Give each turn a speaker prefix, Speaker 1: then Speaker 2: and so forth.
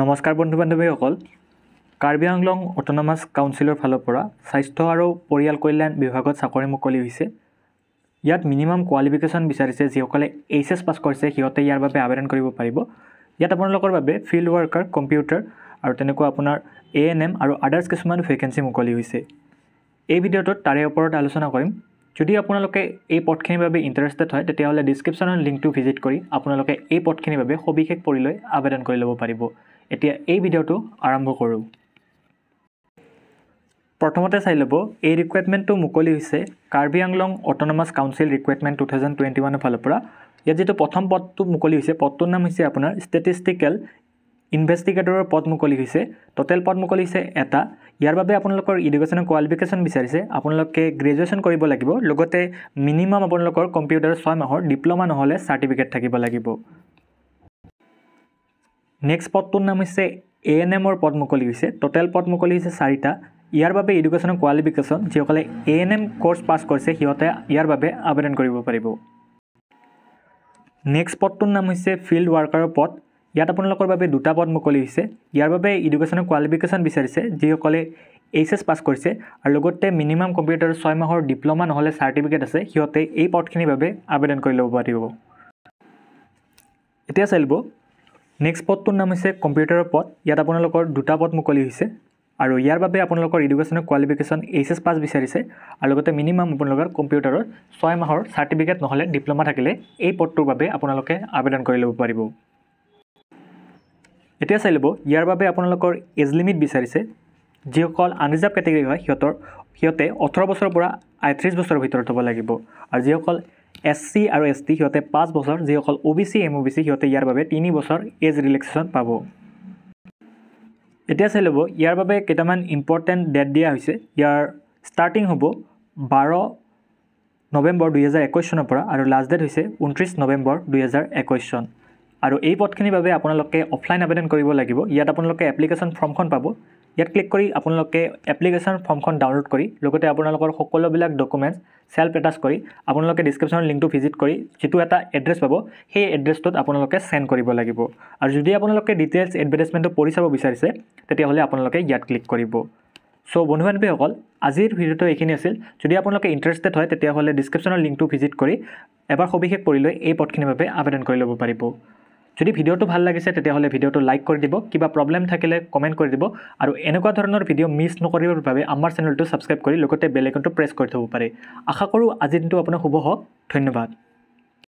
Speaker 1: নমস্কাৰ বন্ধু বান্ধৱীসকল কাৰ্বি আংলং অট'নমাছ কাউঞ্চিলৰ ফালৰ পৰা স্বাস্থ্য আৰু পৰিয়াল কল্যাণ বিভাগত চাকৰি মুকলি হৈছে ইয়াত মিনিমাম কোৱালিফিকেশ্যন বিচাৰিছে যিসকলে এইচ এছ পাছ কৰিছে সিহঁতে ইয়াৰ বাবে আবেদন কৰিব পাৰিব ইয়াত আপোনালোকৰ বাবে ফিল্ড ৱৰ্কাৰ কম্পিউটাৰ আৰু তেনেকুৱা আপোনাৰ এ এন এম আৰু আদাৰ্ছ কিছুমান ভেকেঞ্চি মুকলি হৈছে এই ভিডিঅ'টোত তাৰে ওপৰত আলোচনা কৰিম যদি আপোনালোকে এই পথখিনিৰ বাবে ইণ্টাৰেষ্টেড হয় তেতিয়াহ'লে ডিছক্ৰিপশ্যনৰ লিংকটো ভিজিট কৰি আপোনালোকে এই পথখিনিৰ বাবে সবিশেষ পৰিলৈ আবেদন কৰি ল'ব পাৰিব এতিয়া এই ভিডিঅ'টো আৰম্ভ কৰোঁ প্ৰথমতে চাই ল'ব এই ৰিকুৱাৰমেণ্টটো মুকলি হৈছে Karbi Anglong autonomous council recruitment two thousand twenty ওৱানৰ ফালৰ পৰা ইয়াত যিটো প্ৰথম পদটো মুকলি হৈছে পদটোৰ নাম হৈছে আপোনাৰ ষ্টেটিষ্টিকেল ইনভেষ্টিগেটৰৰ পদ মুকলি হৈছে ট'টেল পদ মুকলি হৈছে এটা ইয়াৰ বাবে আপোনালোকৰ ইডুকেশ্যনৰ কোৱালিফিকেশ্যন বিচাৰিছে আপোনালোকে গ্ৰেজুৱেশ্যন কৰিব লাগিব লগতে মিনিমাম আপোনালোকৰ কম্পিউটাৰ ছয় মাহৰ ডিপ্ল'মা নহ'লে চাৰ্টিফিকেট থাকিব লাগিব নেক্সট পদটোৰ নাম হৈছে এ এন এমৰ পদ মুকলি হৈছে ট'টেল পদ মুকলি হৈছে চাৰিটা ইয়াৰ বাবে এডুকেশ্যনৰ কোৱালিফিকেশ্যন যিসকলে A N M course pass কৰিছে সিহঁতে ইয়াৰ বাবে আবেদন কৰিব পাৰিব নেক্সট পদটোৰ নাম হৈছে ফিল্ড ৱৰ্কাৰৰ পদ ইয়াত আপোনালোকৰ বাবে দুটা পদ মুকলি হৈছে ইয়াৰ বাবে এডুকেশ্যনৰ কোৱালিফিকেশ্যন বিচাৰিছে যিসকলে এইচ এছ পাছ কৰিছে আৰু লগতে মিনিমাম কম্পিউটাৰ ছয় মাহৰ ডিপ্ল'মা নহ'লে চাৰ্টিফিকেট আছে সিহঁতে এই পদখিনিৰ বাবে আবেদন কৰি ল'ব পাৰিব এতিয়া চাই নেক্সট পদটোৰ নাম হৈছে কম্পিউটাৰৰ পদ ইয়াত আপোনালোকৰ দুটা পদ মুকলি হৈছে আৰু ইয়াৰ বাবে আপোনালোকৰ এডুকেশ্যনৰ কোৱালিফিকেশ্যন এইচ এছ পাছ বিচাৰিছে আৰু লগতে মিনিমাম আপোনালোকৰ কম্পিউটাৰৰ ছয় মাহৰ চাৰ্টিফিকেট নহ'লে ডিপ্ল'মা থাকিলে এই পদটোৰ বাবে আপোনালোকে আবেদন কৰি ল'ব পাৰিব এতিয়া চাই ল'ব ইয়াৰ বাবে আপোনালোকৰ এজ লিমিট বিচাৰিছে যিসকল আনৰিজাৰ্ভ কেটেগৰী হয় সিহঁতৰ সিহঁতে ওঠৰ বছৰৰ পৰা আঠত্ৰিছ বছৰৰ ভিতৰত হ'ব লাগিব আৰু যিসকল এছ চি আৰু এছ টি সিহঁতে পাঁচ বছৰ যিসকল O' B C M O' B C সিহঁতে ইয়াৰ বাবে তিনি বছৰ এজ ৰিলেক্সেশ্যন পাব এতিয়া চাই ল'ব ইয়াৰ বাবে কেইটামান ইম্পৰ্টেণ্ট ডেট দিয়া হৈছে ইয়াৰ ষ্টাৰ্টিং হ'ব বাৰ নৱেম্বৰ দুহেজাৰ একৈছ চনৰ পৰা আৰু লাষ্ট ডেট হৈছে ঊনত্ৰিছ নৱেম্বৰ দুহেজাৰ একৈছ চন আৰু এই পদখিনিৰ বাবে আপোনালোকে অফলাইন আবেদন কৰিব লাগিব ইয়াত আপোনালোকে এপ্লিকেশ্যন ফৰ্মখন পাব ইয়াত ক্লিক কৰি আপোনালোকে এপ্লিকেশ্যন ফৰ্মখন ডাউনলোড কৰি লগতে আপোনালোকৰ সকলোবিলাক ডকুমেণ্টছ চেল্ফ এটাচ কৰি আপোনালোকে ডিছক্ৰিপশ্যনৰ লিংকটো ভিজিট কৰি যিটো এটা এড্ৰেছ পাব সেই এড্ৰেছটোত আপোনালোকে চেণ্ড কৰিব লাগিব আৰু যদি আপোনালোকে ডিটেইলছ এডভাৰটাইজমেণ্টটো পঢ়ি চাব বিচাৰিছে তেতিয়াহ'লে আপোনালোকে ইয়াত ক্লিক কৰিব চ' বন্ধু বান্ধৱীসকল আজিৰ ভিডিঅ'টো এইখিনি আছিল যদি আপোনালোকে ইণ্টাৰেষ্টেড হয় তেতিয়াহ'লে ডিছক্ৰিপশ্যনৰ লিংকটো ভিজিট কৰি এবাৰ সবিশেষ পঢ়ি লৈ এই পথখিনিৰ বাবে আবেদন কৰি ল'ব পাৰিব যদি ভিডিঅ'টো ভাল লাগিছে তেতিয়াহ'লে ভিডিঅ'টো লাইক কৰি দিব কিবা প্ৰব্লেম থাকিলে কমেণ্ট কৰি দিব আৰু এনেকুৱা ধৰণৰ ভিডিঅ' মিছ নকৰিবৰ বাবে আমাৰ চেনেলটো ছাবস্ক্ৰাইব কৰি লগতে বেলেকনটো প্ৰেছ কৰি থ'ব পাৰে আশা কৰোঁ আজিৰ দিনটো আপোনাৰ শুভ হওক ধন্যবাদ